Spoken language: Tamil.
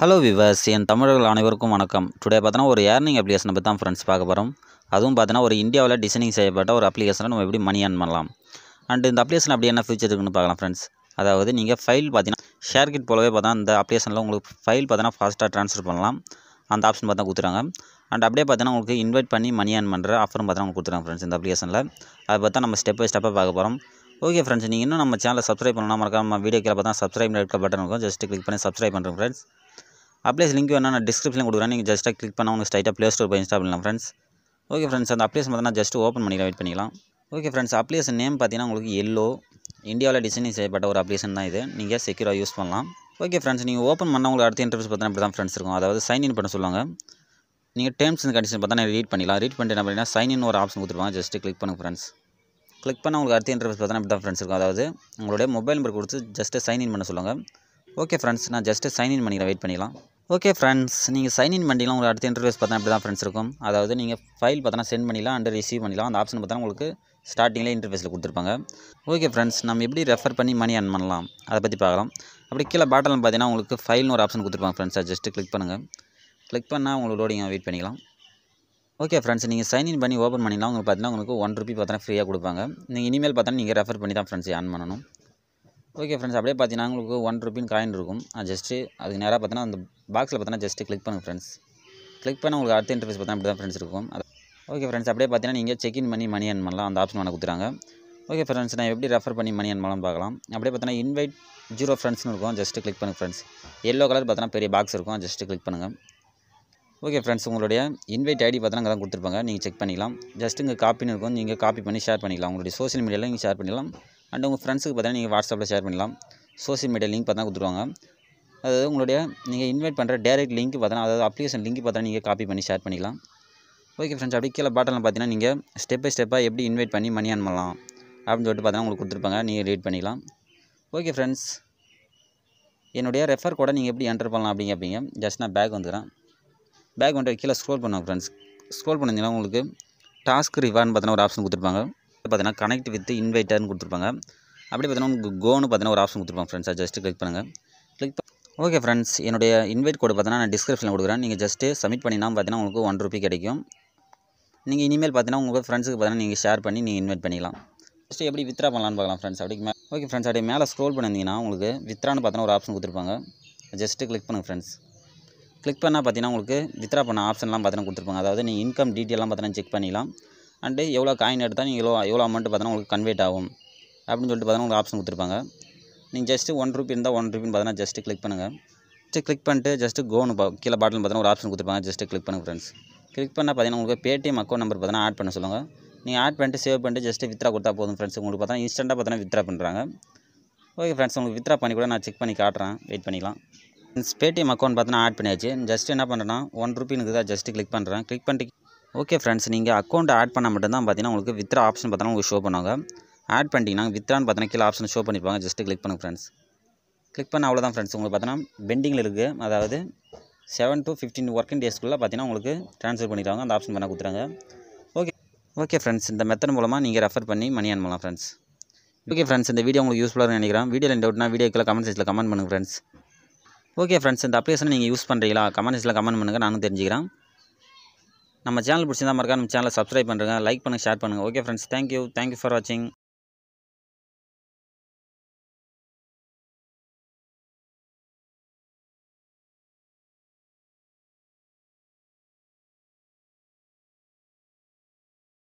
ஹலோ விவர்ஸ் என் தமிழர்கள் அனைவருக்கும் வணக்கம் டுடே பார்த்தோன்னா ஒரு ஏர்னிங் அப்ளிகேஷனை பற்றி தான் ஃப்ரெண்ட்ஸ் பார்க்க போகிறோம் அதுவும் பார்த்தீங்கன்னா ஒரு இந்தியாவில் டிசைனிங் செய்யப்பட்ட ஒரு அப்ளிகேஷனை நம்ம எப்படி மணி ஏர்ன் பண்ணலாம் அண்ட் இந்த அப்ளிகேஷன் அப்படி என்ன ஃபியூச்சர் இருக்குன்னு பார்க்கலாம் ஃப்ரெண்ட்ஸ் அதாவது நீங்கள் ஃபைல் பார்த்தீங்கன்னா ஷேர் கிட் போலவே பார்த்தா அந்த அப்ளிகேஷனில் உங்களுக்கு ஃபைல் பார்த்தீங்கன்னா ஃபாஸ்ட்டாக ட்ரான்ஸ்ஃபர் பண்ணலாம் அந்த ஆப்ஷன் பார்த்தா கொடுத்துறாங்க அண்ட் அப்படியே பார்த்தீங்கன்னா உங்களுக்கு இன்வைட் பண்ணி மணி ஏர்ன் பண்ணுற ஆஃபரும் பார்த்தீங்கன்னா உங்களுக்கு கொடுத்துறாங்க ஃப்ரெண்ட்ஸ் இந்த அப்ளிகேஷனில் அதை பார்த்தா நம்ம ஸ்டெப் பை ஸ்டெப்பாக பார்க்க போகிறோம் ஓகே ஃப்ரெண்ட்ஸ் நீங்கள் இன்னும் நம்ம சேனலை சப்ஸ்கிரைப் பண்ணலாம் மறக்காம வீடியோ கீழே பார்த்தா சப்ஸ்கிரைப் பட்டன் இருக்கும் ஜஸ்ட் கிளிக் பண்ணி சப்ஸ்கிரைப் பண்ணுறோம் ஃப்ரெண்ட்ஸ் அப்ளேஸ் லிங்க் வேணால் நான் டிஸ்கிரிப்ஷன் கொடுக்குறேன் நீங்கள் ஜஸ்ட்டாக கிளிக் பண்ணால் உங்கள் ஸ்டைட்டாக ப்ளே ஸ்டோர் போய் இன்ஸ்டால் பண்ணலாம் ஃப்ரெண்ட்ஸ் ஓகே ஃப்ரெண்ட்ஸ் அந்த அப்ளேஸ் மட்டும் நான் ஜஸ்ட்டு ஓப்பன் பண்ணிக்கலாம் வெயிட் பண்ணிக்கலாம் ஓகே ஃப்ரெண்ட்ஸ் அப்ளேஸ் நேம் பார்த்தீங்கன்னா உங்களுக்கு எல்லோ இந்தியாவில் டிசைனிங் செய்யப்பட்ட ஒரு அப்ளிகேஷன் தான் இது நீங்கள் செக்யூராக யூஸ் பண்ணலாம் ஓகே ஃப்ரெண்ட்ஸ் நீங்கள் ஓப்பன் பண்ண உங்களுக்கு அடுத்த இன்டர்வியூஸ் பார்த்தா இப்படி தான் ஃப்ரெண்ட்ஸ் இருக்கும் அதாவது சைன் இன் பண்ண சொல்லுவாங்க நீங்கள் டேர்ம்ஸ் அண்ட் கண்டிஷன் பார்த்தா நான் ரீட் பண்ணிக்கலாம் ரீட் பண்ணிட்டு என்ன பண்ணிங்கன்னா சைன் இன் ஒரு ஆப்ஷன் கொடுத்துருவாங்க ஜஸ்ட்டு கிளிக் பண்ணுங்க ஃப்ரெண்ட்ஸ் கிளிக் பண்ண உங்களுக்கு அடுத்த இன்டர்வியூஸ் பார்த்தீங்கன்னா இப்படி தான் ஃப்ரெண்ட்ஸ் இருக்கும் அதாவது உங்களுடைய மொபைல் நம்பர் கொடுத்து ஜஸ்ட்டு சைன் இன் பண்ண சொல்லுங்கள் ஓகே ஃப்ரெண்ட்ஸ் நான் ஜஸ்ட்டு இன் பண்ணிக்கிறேன் வெயிட் பண்ணிக்கலாம் ஓகே ஃப்ரெண்ட்ஸ் நீங்கள் இன் பண்ணிக்கலாம் உங்களுக்கு அடுத்த இன்டர்வியூஸ் பார்த்தா அப்படி தான் ஃப்ரெண்ட்ஸ் இருக்கும் அதாவது நீங்கள் ஃபைல் பார்த்தோன்னா சென்ட் பண்ணிடலாம் அண்டு ரிசீவ் பண்ணிக்கலாம் அந்த ஆப்ஷன் பார்த்தா உங்களுக்கு ஸ்டார்டிங்கில் இன்டர்வியூஸில் கொடுத்துருப்பாங்க ஓகே ஃப்ரெண்ட்ஸ் நம்ம எப்படி ரெஃபர் பண்ணி மணி அன் பண்ணலாம் அதை பற்றி பார்க்கலாம் அப்படி கீழே பாட்டலில் பார்த்தீங்கன்னா உங்களுக்கு ஃபைல்னு ஒரு ஆப்ஷன் கொடுத்துருப்பாங்க ஃப்ரெண்ட்ஸ் ஜஸ்ட்டு கிளிக் பண்ணுங்கள் கிளிக் பண்ணால் உங்களுக்கு லோடிங்காக வெயிட் பண்ணிக்கலாம் ஓகே ஃப்ரெண்ட்ஸ் நீங்கள் இன் பண்ணி ஓப்பன் பண்ணிங்கன்னா உங்களுக்கு பார்த்தீங்கன்னா உங்களுக்கு ஒன் ருபி பார்த்தீங்கன்னா ஃப்ரீயாக கொடுப்பாங்க நீங்கள் இனிமேல் பார்த்தீங்கன்னா நீங்கள் ரெஃபர் பண்ணி தான் ஃப்ரெண்ட்ஸ் ஏன் பண்ணணும் ஓகே ஃப்ரெண்ட்ஸ் அப்படியே பார்த்தீங்கன்னா உங்களுக்கு ஒன் ருபின் காயின் இருக்கும் ஜஸ்ட்டு அதுக்கு நேராக பார்த்தீங்கன்னா அந்த பாக்ஸில் பார்த்தீங்கன்னா ஜஸ்ட்டு கிளிக் பண்ணுங்கள் ஃப்ரெண்ட்ஸ் கிளிக் பண்ண உங்களுக்கு அடுத்த இன்டர்ஃபேஸ் பார்த்தீங்கன்னா இப்படி தான் ஃப்ரெண்ட்ஸ் இருக்கும் ஓகே ஃப்ரெண்ட்ஸ் அப்படியே பார்த்தீங்கன்னா நீங்கள் செக்இன் பண்ணி மணி அண்ட் பண்ணலாம் அந்த ஆப்ஷன் ஒன்று கொடுத்துறாங்க ஓகே ஃப்ரெண்ட்ஸ் நான் எப்படி ரெஃபர் பண்ணி மணி அண்ட் மலாம் பார்க்கலாம் அப்படியே பார்த்தீங்கன்னா இன்வைட் ஜீரோ ஃப்ரெண்ட்ஸ்னு இருக்கும் ஜஸ்ட்டு கிளிக் பண்ணுங்கள் ஃப்ரெண்ட்ஸ் எல்லோ கலர் பார்த்தீங்கன்னா பெரிய பாக்ஸ் இருக்கும் ஜஸ்ட்டு கிளிக் பண்ணுங்கள் ஓகே ஃப்ரெண்ட்ஸ் உங்களுடைய இன்வைட் ஐடி பார்த்தீங்கன்னா அங்கே தான் கொடுத்துருப்பாங்க நீங்கள் செக் பண்ணிக்கலாம் ஜஸ்ட் இங்கே காப்பின்னு இருக்கும் நீங்கள் காப்பி பண்ணி ஷேர் பண்ணிக்கலாம் உங்களுடைய சோஷியல் மீடியாவில் நீங்கள் ஷேர் பண்ணிக்கலாம் அண்ட் உங்கள் ஃப்ரெண்ட்ஸுக்கு பார்த்தீங்கன்னா நீங்கள் வாட்ஸ்அப்பில் ஷேர் பண்ணலாம் சோசியல் மீடியா லிங்க் பார்த்தா கொடுத்துருவாங்க அதாவது உங்களுடைய நீங்கள் இன்வைட் பண்ணுற டேரெக்ட் லிங்க் பார்த்தா அதாவது அப்ளிகேஷன் லிங்க் பார்த்தா நீங்கள் காப்பி பண்ணி ஷேர் பண்ணிக்கலாம் ஓகே ஃப்ரெண்ட்ஸ் அப்படி கீழே பாட்டில் பார்த்தீங்கன்னா நீங்கள் ஸ்டெப் பை ஸ்டெப்பாக எப்படி இன்வைட் பண்ணி மணி ஆன் பண்ணலாம் அப்படின்னு சொல்லிட்டு பார்த்தீங்கன்னா உங்களுக்கு கொடுத்துருப்பாங்க நீங்கள் ரீட் பண்ணிக்கலாம் ஓகே ஃப்ரெண்ட்ஸ் என்னுடைய ரெஃபர் கூட நீங்கள் எப்படி என்டர் பண்ணலாம் அப்படிங்க அப்படிங்க ஜஸ்ட் நான் பேக் வந்துடுறேன் பேக் வந்துட்டு கீழே ஸ்க்ரோல் பண்ணுவோம் ஃப்ரெண்ட்ஸ் ஸ்க்ரோல் பண்ணிங்கன்னா உங்களுக்கு டாஸ்க் ரிவார்ட்னு பார்த்தீங்கன்னா ஒரு ஆப்ஷன் கொடுத்துருப்பாங்க பார்த்தீங்கன்னா கனெக்ட் வித் இன்வைட்டர்னு கொடுத்துருப்பாங்க அப்படி பார்த்தீங்கன்னா உங்களுக்கு கோனு பார்த்தீங்கன்னா ஒரு ஆப்ஷன் கொடுத்துருப்பாங்க ஃப்ரெண்ட்ஸ் ஜஸ்ட் ஜஸ்ட்டு கிளிக் பண்ணுங்கள் கிளிக் ஓகே ஃப்ரெண்ட்ஸ் என்னுடைய இன்வைட் கோடு பார்த்தீங்கன்னா நான் டிஸ்கிரிப்ஷனில் கொடுக்குறேன் நீங்கள் ஜஸ்ட்டு சப்மிட் பண்ணினா பார்த்தீங்கன்னா உங்களுக்கு ஒன் ருபி கிடைக்கும் நீங்கள் இனிமேல் பார்த்தீங்கன்னா உங்கள் ஃப்ரெண்ட்ஸுக்கு பார்த்தீங்கன்னா நீங்கள் ஷேர் பண்ணி நீங்கள் இன்வைட் பண்ணிக்கலாம் ஃபஸ்ட்டு எப்படி வித்ரா பண்ணலான்னு பார்க்கலாம் ஃப்ரெண்ட்ஸ் அப்படி ஓகே ஃப்ரெண்ட்ஸ் அப்படியே மேலே ஸ்க்ரோல் பண்ணியிருந்தீங்கன்னா உங்களுக்கு வித்ரான்னு பார்த்தீங்கன்னா ஒரு ஆப்ஷன் கொடுத்துருப்பாங்க ஜஸ்ட்டு கிளிக் பண்ணுங்கள் ஃப்ரெண்ட்ஸ் கிளிக் பண்ணால் பார்த்தீங்கன்னா உங்களுக்கு வித்ரா பண்ண ஆப்ஷன்லாம் பார்த்தீங்கன்னா கொடுத்துருப்பாங்க அதாவது நீங்கள் இன்கம் டீட்டெயிலாம் பார்த்தீங்கன்னா செக் பண்ணிக்கலாம் அண்டு எவ்வளோ காயின் எடுத்தால் நீங்கள் எவ்வளோ எவ்வளோ அமௌண்ட்டு பார்த்தோன்னா உங்களுக்கு கன்வெர்ட் ஆகும் அப்படின்னு சொல்லிட்டு பார்த்தோன்னா உங்களுக்கு ஆப்ஷன் கொடுத்துருப்பாங்க நீங்கள் ஜஸ்ட்டு ஒன் ருபி இருந்தால் ஒன் ருபின்னு பார்த்தோன்னா ஜஸ்ட்டு கிளிக் பண்ணுங்கள் ஜஸ்ட் கிளிக் பண்ணிட்டு ஜஸ்ட்டு கோன்னு பா கீழே பாட்டில் பார்த்தீங்கன்னா ஒரு ஆப்ஷன் கொடுத்துருப்பாங்க ஜஸ்ட்டு கிளிக் பண்ணுங்கள் ஃப்ரெண்ட்ஸ் கிளிக் பண்ணால் பார்த்தீங்கன்னா உங்களுக்கு பேடிஎம் அக்கௌண்ட் நம்பர் பார்த்தீங்கன்னா ஆட் பண்ண சொல்லுங்கள் நீங்கள் ஆட் பண்ணிட்டு சேவ் பண்ணிட்டு ஜஸ்ட்டு வித்ரா கொடுத்தா போதும் ஃப்ரெண்ட்ஸ் உங்களுக்கு பார்த்தா இன்ஸ்டண்ட்டாக பார்த்தீங்கன்னா வித்ரா பண்ணுறாங்க ஓகே ஃப்ரெண்ட்ஸ் உங்களுக்கு வித்ரா பண்ணி கூட நான் செக் பண்ணி காட்டுறேன் வெயிட் பண்ணிக்கலாம் ஃப்ரெண்ட்ஸ் பேடிஎம் அக்கௌண்ட் பார்த்தீங்கன்னா ஆட் பண்ணியாச்சு ஜஸ்ட் என்ன பண்ணுறேன்னா ஒன் ருபின்னு தான் ஜஸ்ட்டு கிளிக் பண்ணுறேன் கிளிக் பண்ணிட்டு ஓகே ஃப்ரெண்ட்ஸ் நீங்கள் அக்கௌண்ட் ஆட் பண்ணால் மட்டும்தான் பார்த்தீங்கன்னா உங்களுக்கு வித்ரா ஆப்ஷன் பார்த்தீங்கன்னா உங்களுக்கு ஷோ பண்ணுவாங்க ஆட் பண்ணிட்டீங்கன்னா வித்ரான்னு பார்த்தீங்கன்னா கீழே ஆப்ஷன் ஷோ பண்ணிப்பாங்க ஜஸ்ட்டு கிளிக் பண்ணுங்கள் ஃப்ரெண்ட்ஸ் கிளிக் பண்ண அவ்வளோதான் ஃப்ரெண்ட்ஸ் உங்களுக்கு பார்த்தீங்கன்னா பெண்டிங்கில் இருக்குது அதாவது செவன் டு ஃபிஃப்டீன் ஒர்க்கிங் டேஸ்க்குள்ளே பார்த்தீங்கன்னா உங்களுக்கு ட்ரான்ஸ்ஃபர் பண்ணிடுவாங்க அந்த ஆப்ஷன் பண்ண கொடுத்துறாங்க ஓகே ஓகே ஃப்ரெண்ட்ஸ் இந்த மெத்தட் மூலமாக நீங்கள் ரெஃபர் பண்ணி மணி அனுப்பலாம் ஃப்ரெண்ட்ஸ் ஓகே ஃப்ரெண்ட்ஸ் இந்த வீடியோ உங்களுக்கு யூஸ்ஃபுல்லாக நினைக்கிறேன் வீடியோவில் டவுட்னா கீழே கமெண்ட் செக்ஷனில் கமெண்ட் பண்ணுங்கள் ஃப்ரெண்ட்ஸ் ஓகே ஃப்ரெண்ட்ஸ் இந்த அப்ளிகேஷனை நீங்கள் யூஸ் பண்ணுறீங்களா கமெண்ட் செக்ஷனில் கமெண்ட் பண்ணுங்கள் நானும் தெரிஞ்சுக்கிறேன் நம்ம சேனல் பிடிச்சிருந்தா மறக்காம நம்ம சேனலை சப்ஸ்கிரைப் பண்ணுறேன் லைக் பண்ணுங்கள் ஷேர் பண்ணுங்கள் okay friends thank you thank you for வாட்சிங்